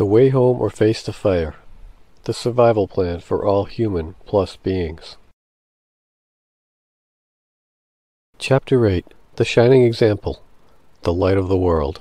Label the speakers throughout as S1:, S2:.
S1: The Way Home or Face the Fire The Survival Plan for All Human Plus Beings. Chapter 8 The Shining Example The Light of the World.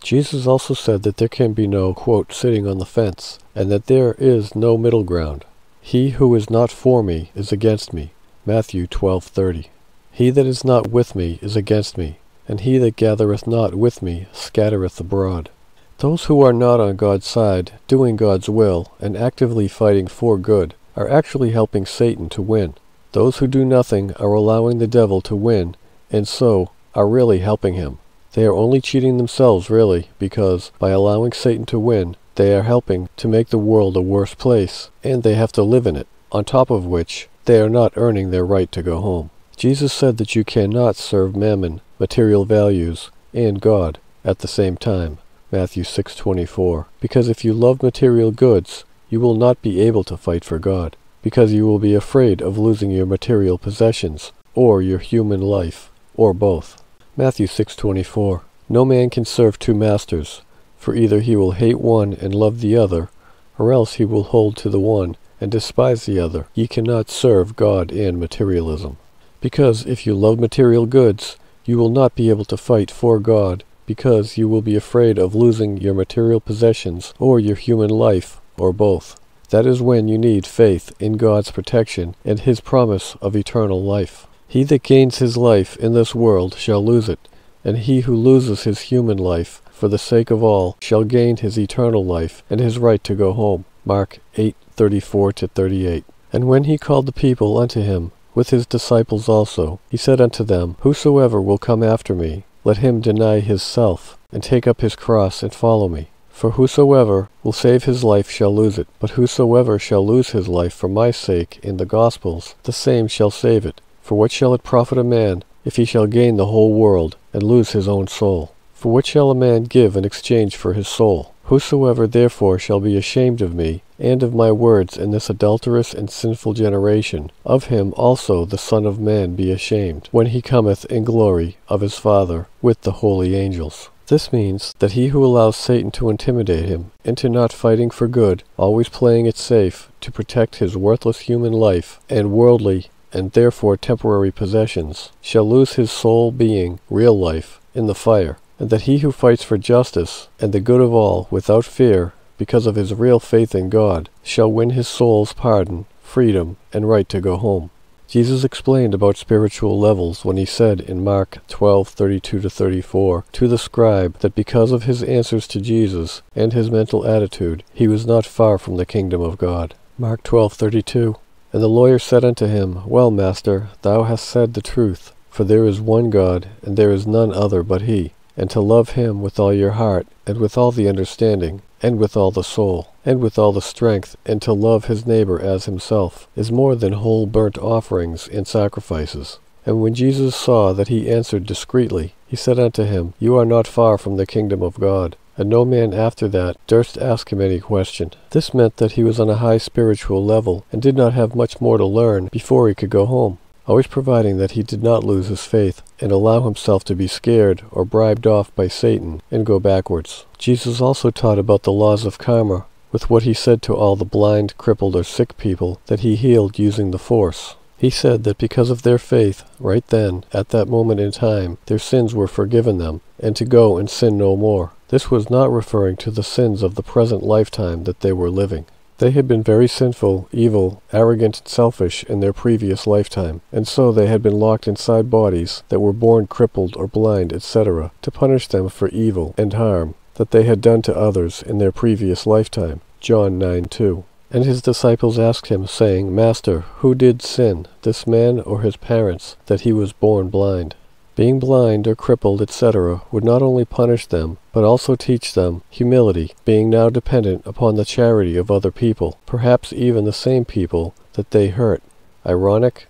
S1: Jesus also said that there can be no, quote, sitting on the fence, and that there is no middle ground. He who is not for me is against me. Matthew 12:30. He that is not with me is against me, and he that gathereth not with me scattereth abroad. Those who are not on God's side, doing God's will, and actively fighting for good, are actually helping Satan to win. Those who do nothing are allowing the devil to win, and so are really helping him. They are only cheating themselves, really, because by allowing Satan to win, they are helping to make the world a worse place, and they have to live in it, on top of which they are not earning their right to go home. Jesus said that you cannot serve mammon, material values, and God at the same time. Matthew 6:24 Because if you love material goods you will not be able to fight for God because you will be afraid of losing your material possessions or your human life or both. Matthew 6:24 No man can serve two masters for either he will hate one and love the other or else he will hold to the one and despise the other. Ye cannot serve God and materialism. Because if you love material goods, you will not be able to fight for God because you will be afraid of losing your material possessions or your human life, or both. That is when you need faith in God's protection and his promise of eternal life. He that gains his life in this world shall lose it, and he who loses his human life for the sake of all shall gain his eternal life and his right to go home. Mark 8:34 to 38. And when he called the people unto him, with his disciples also, he said unto them, Whosoever will come after me, let him deny his self, and take up his cross, and follow me. For whosoever will save his life shall lose it, but whosoever shall lose his life for my sake in the Gospels, the same shall save it. For what shall it profit a man, if he shall gain the whole world, and lose his own soul? For what shall a man give in exchange for his soul? Whosoever therefore shall be ashamed of me, and of my words in this adulterous and sinful generation. Of him also the Son of Man be ashamed, when he cometh in glory of his Father with the holy angels. This means that he who allows Satan to intimidate him into not fighting for good, always playing it safe to protect his worthless human life and worldly and therefore temporary possessions, shall lose his soul being, real life, in the fire, and that he who fights for justice and the good of all without fear because of his real faith in God, shall win his soul's pardon, freedom, and right to go home. Jesus explained about spiritual levels when he said in Mark 12:32-34 to the scribe that because of his answers to Jesus and his mental attitude he was not far from the kingdom of God. Mark 12:32 And the lawyer said unto him, Well, master, thou hast said the truth, for there is one God, and there is none other but he, and to love him with all your heart and with all the understanding and with all the soul, and with all the strength, and to love his neighbor as himself, is more than whole burnt offerings and sacrifices. And when Jesus saw that he answered discreetly, he said unto him, You are not far from the kingdom of God. And no man after that durst ask him any question. This meant that he was on a high spiritual level, and did not have much more to learn before he could go home always providing that he did not lose his faith and allow himself to be scared or bribed off by Satan and go backwards. Jesus also taught about the laws of karma with what he said to all the blind, crippled, or sick people that he healed using the force. He said that because of their faith, right then, at that moment in time, their sins were forgiven them, and to go and sin no more. This was not referring to the sins of the present lifetime that they were living. They had been very sinful, evil, arrogant, and selfish in their previous lifetime, and so they had been locked inside bodies that were born crippled or blind, etc., to punish them for evil and harm that they had done to others in their previous lifetime. John 9 2. And his disciples asked him, saying, Master, who did sin, this man or his parents, that he was born blind? Being blind or crippled, etc., would not only punish them, but also teach them humility, being now dependent upon the charity of other people, perhaps even the same people that they hurt. Ironic?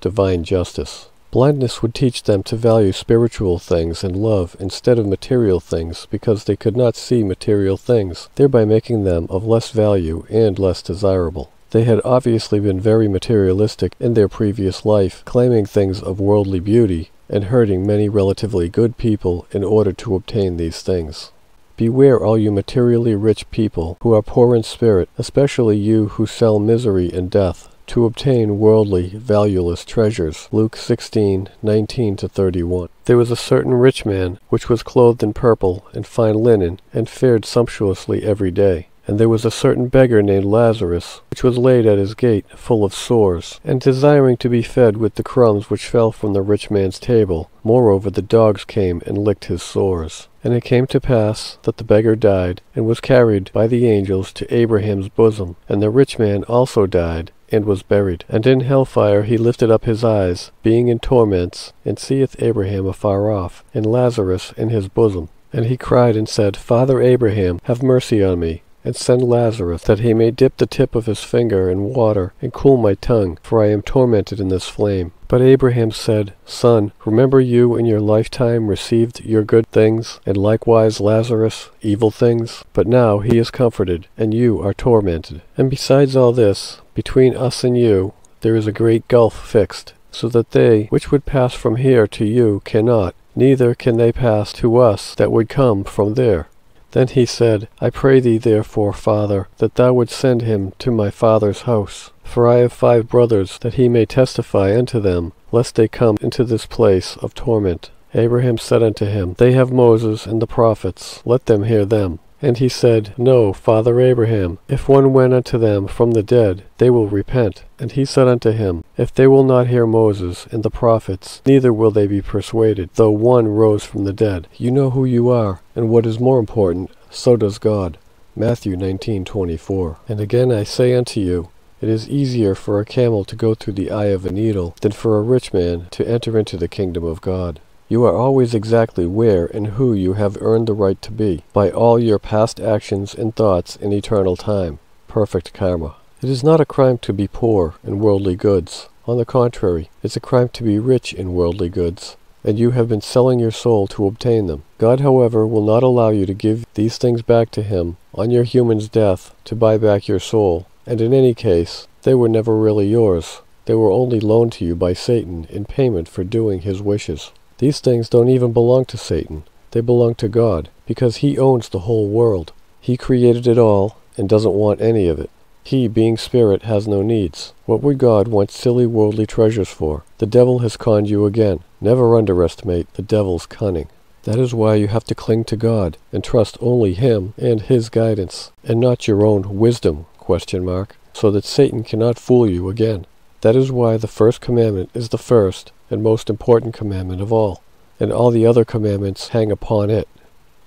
S1: Divine justice. Blindness would teach them to value spiritual things and love instead of material things because they could not see material things, thereby making them of less value and less desirable. They had obviously been very materialistic in their previous life, claiming things of worldly beauty and hurting many relatively good people in order to obtain these things. Beware all you materially rich people who are poor in spirit, especially you who sell misery and death to obtain worldly, valueless treasures. Luke 16, 19 to 31. There was a certain rich man which was clothed in purple and fine linen and fared sumptuously every day. And there was a certain beggar named Lazarus, which was laid at his gate, full of sores, and desiring to be fed with the crumbs which fell from the rich man's table. Moreover, the dogs came and licked his sores. And it came to pass that the beggar died, and was carried by the angels to Abraham's bosom. And the rich man also died, and was buried. And in hell fire he lifted up his eyes, being in torments, and seeth Abraham afar off, and Lazarus in his bosom. And he cried and said, Father Abraham, have mercy on me, and send Lazarus, that he may dip the tip of his finger in water, and cool my tongue, for I am tormented in this flame. But Abraham said, Son, remember you in your lifetime received your good things, and likewise Lazarus evil things. But now he is comforted, and you are tormented. And besides all this, between us and you there is a great gulf fixed, so that they which would pass from here to you cannot, neither can they pass to us that would come from there. Then he said, I pray thee therefore, father, that thou would send him to my father's house. For I have five brothers, that he may testify unto them, lest they come into this place of torment. Abraham said unto him, They have Moses and the prophets, let them hear them. And he said, No, Father Abraham, if one went unto them from the dead, they will repent. And he said unto him, If they will not hear Moses and the prophets, neither will they be persuaded, though one rose from the dead. You know who you are, and what is more important, so does God. Matthew 19:24. And again I say unto you, it is easier for a camel to go through the eye of a needle than for a rich man to enter into the kingdom of God. You are always exactly where and who you have earned the right to be, by all your past actions and thoughts in eternal time. Perfect karma. It is not a crime to be poor in worldly goods. On the contrary, it's a crime to be rich in worldly goods, and you have been selling your soul to obtain them. God, however, will not allow you to give these things back to him on your human's death to buy back your soul, and in any case, they were never really yours. They were only loaned to you by Satan in payment for doing his wishes. These things don't even belong to Satan. They belong to God, because he owns the whole world. He created it all and doesn't want any of it. He, being spirit, has no needs. What would God want silly worldly treasures for? The devil has conned you again. Never underestimate the devil's cunning. That is why you have to cling to God and trust only him and his guidance, and not your own wisdom, question mark, so that Satan cannot fool you again. That is why the first commandment is the first and most important commandment of all, and all the other commandments hang upon it.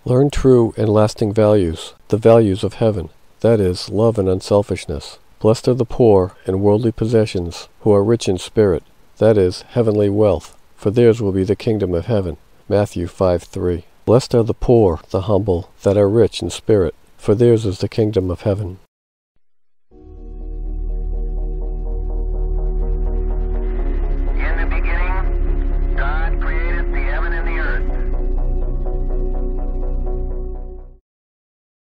S1: Learn true and lasting values, the values of heaven, that is, love and unselfishness. Blessed are the poor in worldly possessions, who are rich in spirit, that is, heavenly wealth, for theirs will be the kingdom of heaven. Matthew 5 3. Blessed are the poor, the humble, that are rich in spirit, for theirs is the kingdom of heaven.